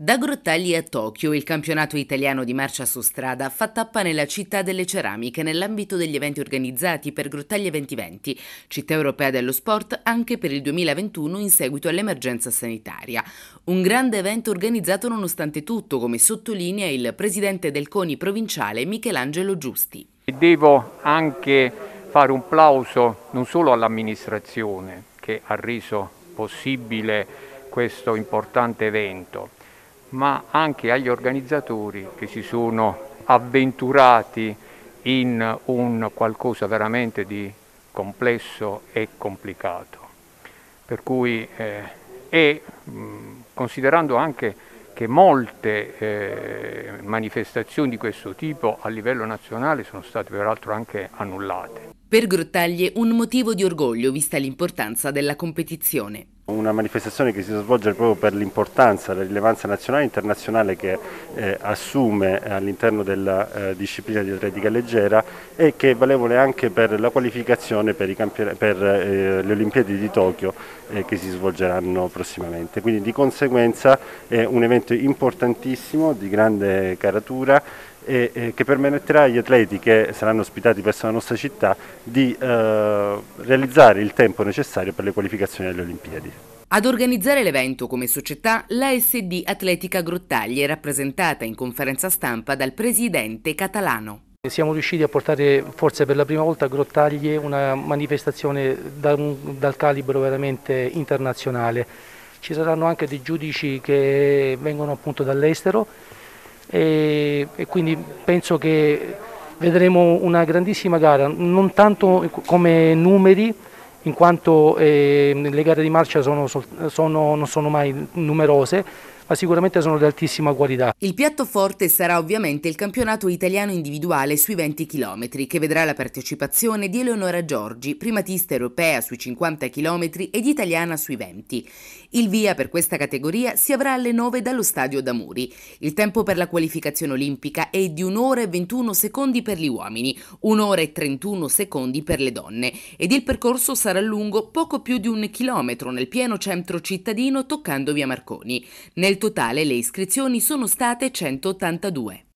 Da Grottagli a Tokyo, il campionato italiano di marcia su strada fa tappa nella città delle ceramiche nell'ambito degli eventi organizzati per Grottaglie 2020, città europea dello sport anche per il 2021 in seguito all'emergenza sanitaria. Un grande evento organizzato nonostante tutto, come sottolinea il presidente del CONI provinciale Michelangelo Giusti. Devo anche fare un plauso non solo all'amministrazione che ha reso possibile questo importante evento, ma anche agli organizzatori che si sono avventurati in un qualcosa veramente di complesso e complicato. Per cui, eh, e mh, considerando anche che molte eh, manifestazioni di questo tipo a livello nazionale sono state peraltro anche annullate. Per Grottaglie un motivo di orgoglio vista l'importanza della competizione. Una manifestazione che si svolge proprio per l'importanza, la rilevanza nazionale e internazionale che eh, assume all'interno della eh, disciplina di atletica leggera e che è valevole anche per la qualificazione per, per eh, le Olimpiadi di Tokyo eh, che si svolgeranno prossimamente. Quindi di conseguenza è un evento importantissimo, di grande caratura e, e che permetterà agli atleti che saranno ospitati presso la nostra città di eh, realizzare il tempo necessario per le qualificazioni alle Olimpiadi. Ad organizzare l'evento come società, l'ASD Atletica Grottaglie rappresentata in conferenza stampa dal presidente catalano. Siamo riusciti a portare forse per la prima volta a Grottaglie una manifestazione dal, dal calibro veramente internazionale. Ci saranno anche dei giudici che vengono appunto dall'estero e, e quindi penso che vedremo una grandissima gara, non tanto come numeri, in quanto eh, le gare di marcia sono, sono, non sono mai numerose, ma sicuramente sono di altissima qualità. Il piatto forte sarà ovviamente il campionato italiano individuale sui 20 km, che vedrà la partecipazione di Eleonora Giorgi, primatista europea sui 50 km ed italiana sui 20. Il via per questa categoria si avrà alle 9 dallo stadio Damuri. Il tempo per la qualificazione olimpica è di 1 ora e 21 secondi per gli uomini, 1 ora e 31 secondi per le donne ed il percorso sarà lungo poco più di un chilometro nel pieno centro cittadino toccando via Marconi. Nel nel totale le iscrizioni sono state 182.